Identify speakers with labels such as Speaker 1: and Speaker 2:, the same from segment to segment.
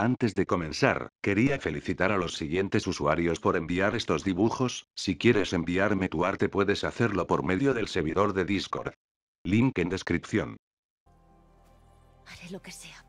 Speaker 1: Antes de comenzar, quería felicitar a los siguientes usuarios por enviar estos dibujos, si quieres enviarme tu arte puedes hacerlo por medio del servidor de Discord. Link en descripción.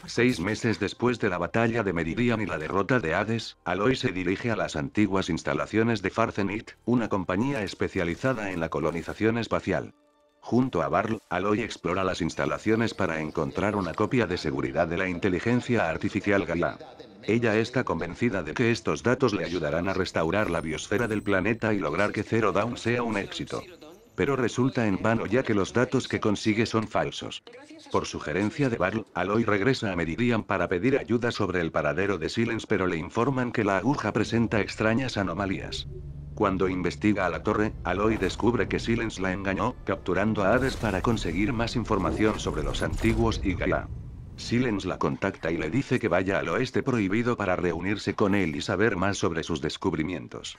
Speaker 1: Seis meses después de la batalla de Meridian y la derrota de Hades, Aloy se dirige a las antiguas instalaciones de Farzenit, una compañía especializada en la colonización espacial. Junto a Barl, Aloy explora las instalaciones para encontrar una copia de seguridad de la inteligencia artificial Gala. Ella está convencida de que estos datos le ayudarán a restaurar la biosfera del planeta y lograr que Zero Dawn sea un éxito. Pero resulta en vano ya que los datos que consigue son falsos. Por sugerencia de Barl, Aloy regresa a Meridian para pedir ayuda sobre el paradero de Silence pero le informan que la aguja presenta extrañas anomalías. Cuando investiga a la torre, Aloy descubre que Silence la engañó, capturando a Hades para conseguir más información sobre los antiguos y Gaia. Silence la contacta y le dice que vaya al oeste prohibido para reunirse con él y saber más sobre sus descubrimientos.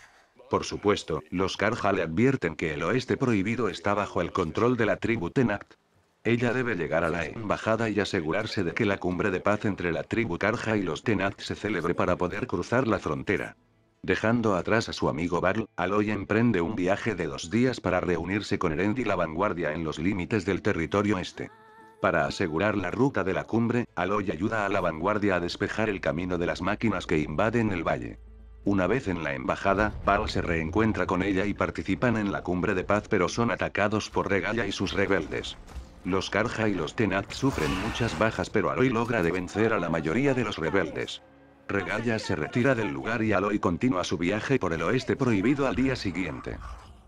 Speaker 1: Por supuesto, los Karja le advierten que el oeste prohibido está bajo el control de la tribu Tenact. Ella debe llegar a la embajada y asegurarse de que la cumbre de paz entre la tribu Karja y los Tenact se celebre para poder cruzar la frontera. Dejando atrás a su amigo Barl, Aloy emprende un viaje de dos días para reunirse con Erend y la vanguardia en los límites del territorio este. Para asegurar la ruta de la cumbre, Aloy ayuda a la vanguardia a despejar el camino de las máquinas que invaden el valle. Una vez en la embajada, Barl se reencuentra con ella y participan en la cumbre de paz pero son atacados por Regalia y sus rebeldes. Los Karja y los Tenat sufren muchas bajas pero Aloy logra de vencer a la mayoría de los rebeldes. Regalla se retira del lugar y Aloy continúa su viaje por el oeste prohibido al día siguiente.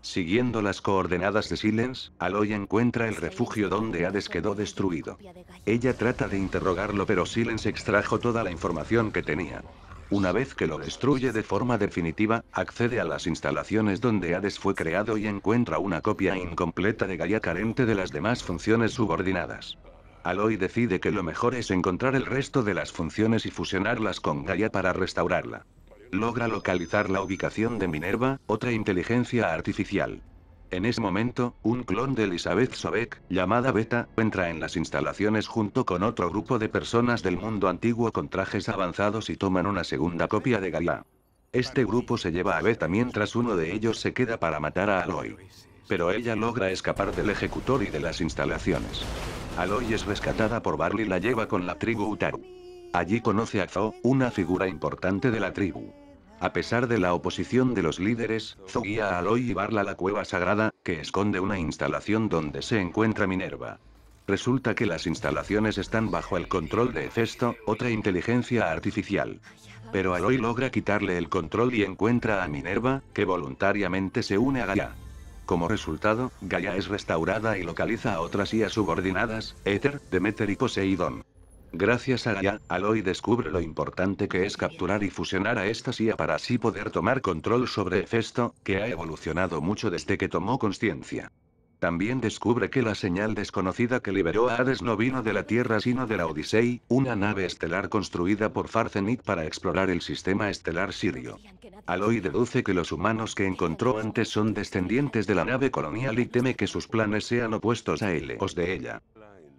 Speaker 1: Siguiendo las coordenadas de Silence, Aloy encuentra el refugio donde Hades quedó destruido. Ella trata de interrogarlo pero Silence extrajo toda la información que tenía. Una vez que lo destruye de forma definitiva, accede a las instalaciones donde Hades fue creado y encuentra una copia incompleta de Gaia carente de las demás funciones subordinadas. Aloy decide que lo mejor es encontrar el resto de las funciones y fusionarlas con Gaia para restaurarla. Logra localizar la ubicación de Minerva, otra inteligencia artificial. En ese momento, un clon de Elizabeth Sobek, llamada Beta, entra en las instalaciones junto con otro grupo de personas del mundo antiguo con trajes avanzados y toman una segunda copia de Gaia. Este grupo se lleva a Beta mientras uno de ellos se queda para matar a Aloy. Pero ella logra escapar del ejecutor y de las instalaciones. Aloy es rescatada por Barley y la lleva con la tribu Utaru. Allí conoce a Zo, una figura importante de la tribu. A pesar de la oposición de los líderes, Zo guía a Aloy y Barla a la cueva sagrada, que esconde una instalación donde se encuentra Minerva. Resulta que las instalaciones están bajo el control de Hefesto, otra inteligencia artificial. Pero Aloy logra quitarle el control y encuentra a Minerva, que voluntariamente se une a Gaia. Como resultado, Gaia es restaurada y localiza a otras IA subordinadas, Ether, Demeter y Poseidón. Gracias a Gaia, Aloy descubre lo importante que es capturar y fusionar a estas IA para así poder tomar control sobre Hefesto, que ha evolucionado mucho desde que tomó conciencia. También descubre que la señal desconocida que liberó a Hades no vino de la Tierra sino de la Odisei, una nave estelar construida por Farzenit para explorar el sistema estelar sirio. Aloy deduce que los humanos que encontró antes son descendientes de la nave colonial y teme que sus planes sean opuestos a o de ella.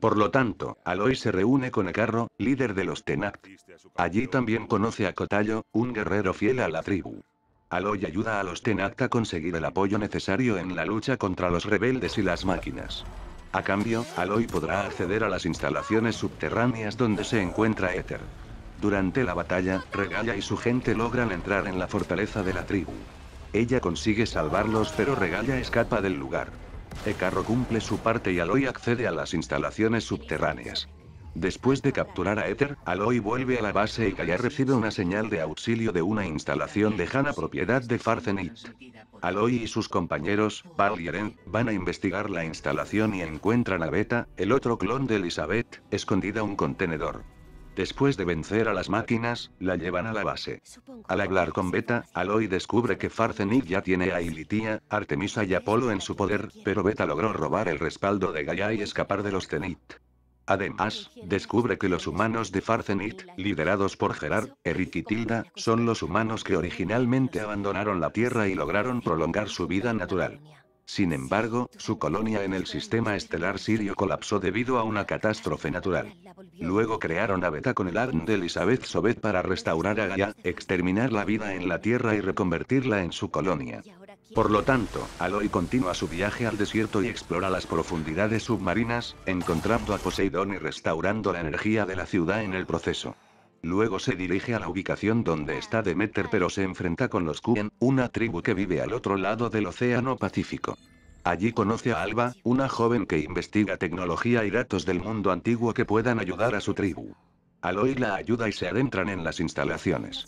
Speaker 1: Por lo tanto, Aloy se reúne con Ecarro, líder de los Tenact. Allí también conoce a Kotayo, un guerrero fiel a la tribu. Aloy ayuda a los Tenacta a conseguir el apoyo necesario en la lucha contra los rebeldes y las máquinas. A cambio, Aloy podrá acceder a las instalaciones subterráneas donde se encuentra Ether. Durante la batalla, Regalia y su gente logran entrar en la fortaleza de la tribu. Ella consigue salvarlos pero Regalia escapa del lugar. Ecarro cumple su parte y Aloy accede a las instalaciones subterráneas. Después de capturar a Ether, Aloy vuelve a la base y Gaia recibe una señal de auxilio de una instalación lejana propiedad de Farzenit. Aloy y sus compañeros, Val y Eren, van a investigar la instalación y encuentran a Beta, el otro clon de Elizabeth, escondida un contenedor. Después de vencer a las máquinas, la llevan a la base. Al hablar con Beta, Aloy descubre que Farzenit ya tiene a Ilitia, Artemisa y Apolo en su poder, pero Beta logró robar el respaldo de Gaia y escapar de los Zenith. Además, descubre que los humanos de Farzenit, liderados por Gerard, Eric y Tilda, son los humanos que originalmente abandonaron la Tierra y lograron prolongar su vida natural. Sin embargo, su colonia en el sistema estelar sirio colapsó debido a una catástrofe natural. Luego crearon a Beta con el Arn de Elizabeth Sobet para restaurar a Gaia, exterminar la vida en la Tierra y reconvertirla en su colonia. Por lo tanto, Aloy continúa su viaje al desierto y explora las profundidades submarinas, encontrando a Poseidón y restaurando la energía de la ciudad en el proceso. Luego se dirige a la ubicación donde está Demeter pero se enfrenta con los Kuen, una tribu que vive al otro lado del Océano Pacífico. Allí conoce a Alba, una joven que investiga tecnología y datos del mundo antiguo que puedan ayudar a su tribu. Aloy la ayuda y se adentran en las instalaciones.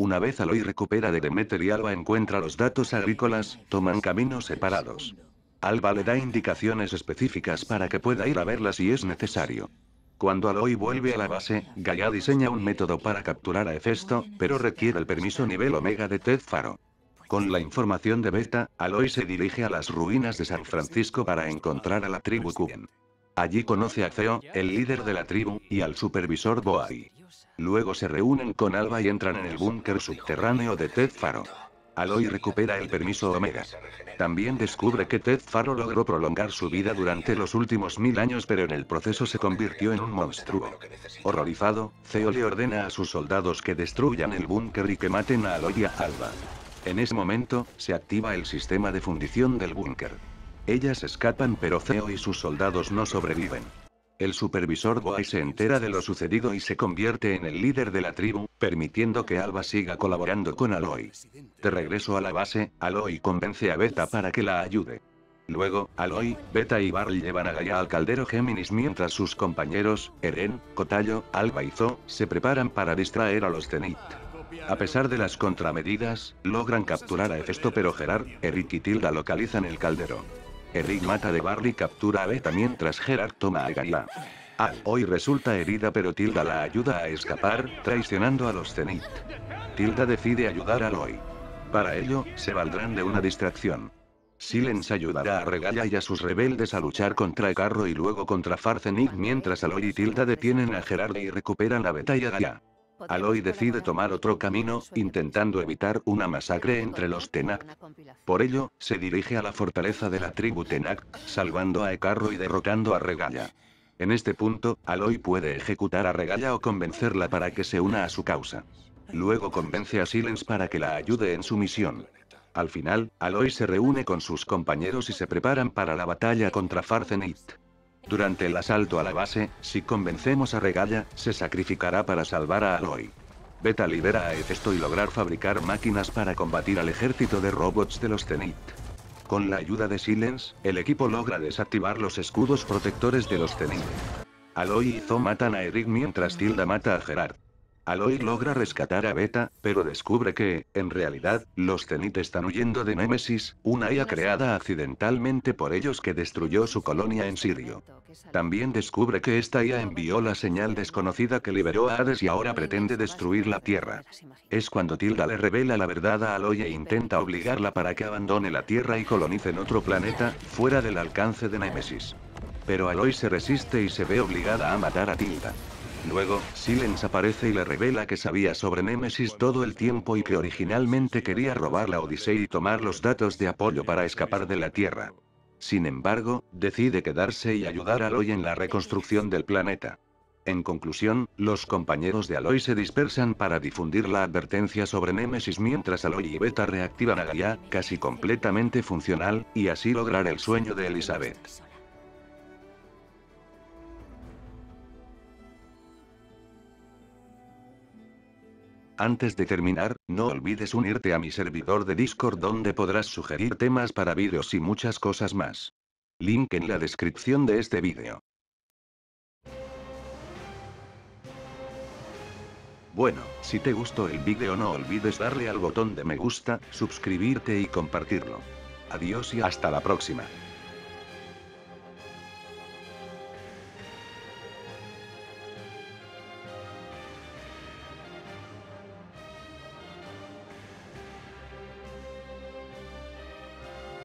Speaker 1: Una vez Aloy recupera de Demeter y Alba encuentra los datos agrícolas, toman caminos separados. Alba le da indicaciones específicas para que pueda ir a verla si es necesario. Cuando Aloy vuelve a la base, Gaia diseña un método para capturar a Hefesto, pero requiere el permiso nivel Omega de Ted Faro. Con la información de Beta, Aloy se dirige a las ruinas de San Francisco para encontrar a la tribu Kuben. Allí conoce a Zeo, el líder de la tribu, y al supervisor Boai. Luego se reúnen con Alba y entran en el búnker subterráneo de Ted Faro. Aloy recupera el permiso Omega. También descubre que Ted Faro logró prolongar su vida durante los últimos mil años pero en el proceso se convirtió en un monstruo. Horrorizado, Zeo le ordena a sus soldados que destruyan el búnker y que maten a Aloy y a Alba. En ese momento, se activa el sistema de fundición del búnker. Ellas escapan pero Zeo y sus soldados no sobreviven. El supervisor Boy se entera de lo sucedido y se convierte en el líder de la tribu, permitiendo que Alba siga colaborando con Aloy. De regreso a la base, Aloy convence a Beta para que la ayude. Luego, Aloy, Beta y Barl llevan a Gaia al caldero Géminis mientras sus compañeros, Eren, Cotallo, Alba y Zo, se preparan para distraer a los Zenith. A pesar de las contramedidas, logran capturar a Efesto pero Gerard, Eric y Tilda localizan el caldero. Eric mata de Barley captura a Beta mientras Gerard toma a Gaia. Al ah, hoy resulta herida pero Tilda la ayuda a escapar, traicionando a los Zenith. Tilda decide ayudar a Aloy. Para ello, se valdrán de una distracción. Silence ayudará a Regalla y a sus rebeldes a luchar contra Carro y luego contra Zenith mientras Aloy y Tilda detienen a Gerard y recuperan la Beta y a Aloy decide tomar otro camino, intentando evitar una masacre entre los Tenak. Por ello, se dirige a la fortaleza de la tribu Tenak, salvando a Ecarro y derrotando a Regalla. En este punto, Aloy puede ejecutar a Regalla o convencerla para que se una a su causa. Luego convence a Silence para que la ayude en su misión. Al final, Aloy se reúne con sus compañeros y se preparan para la batalla contra Farzenit. Durante el asalto a la base, si convencemos a Regalla, se sacrificará para salvar a Aloy. Beta libera a Hefesto y lograr fabricar máquinas para combatir al ejército de robots de los Zenith. Con la ayuda de Silence, el equipo logra desactivar los escudos protectores de los Zenith. Aloy y Zo matan a Eric mientras Tilda mata a Gerard. Aloy logra rescatar a Beta, pero descubre que, en realidad, los Zenith están huyendo de Nemesis, una IA creada accidentalmente por ellos que destruyó su colonia en Sirio. También descubre que esta IA envió la señal desconocida que liberó a Hades y ahora pretende destruir la Tierra. Es cuando Tilda le revela la verdad a Aloy e intenta obligarla para que abandone la Tierra y en otro planeta, fuera del alcance de Nemesis. Pero Aloy se resiste y se ve obligada a matar a Tilda. Luego, Silence aparece y le revela que sabía sobre Nemesis todo el tiempo y que originalmente quería robar la Odisea y tomar los datos de apoyo para escapar de la Tierra. Sin embargo, decide quedarse y ayudar a Aloy en la reconstrucción del planeta. En conclusión, los compañeros de Aloy se dispersan para difundir la advertencia sobre Nemesis mientras Aloy y Beta reactivan a Gaia, casi completamente funcional, y así lograr el sueño de Elizabeth. Antes de terminar, no olvides unirte a mi servidor de Discord donde podrás sugerir temas para vídeos y muchas cosas más. Link en la descripción de este vídeo. Bueno, si te gustó el vídeo no olvides darle al botón de me gusta, suscribirte y compartirlo. Adiós y hasta la próxima.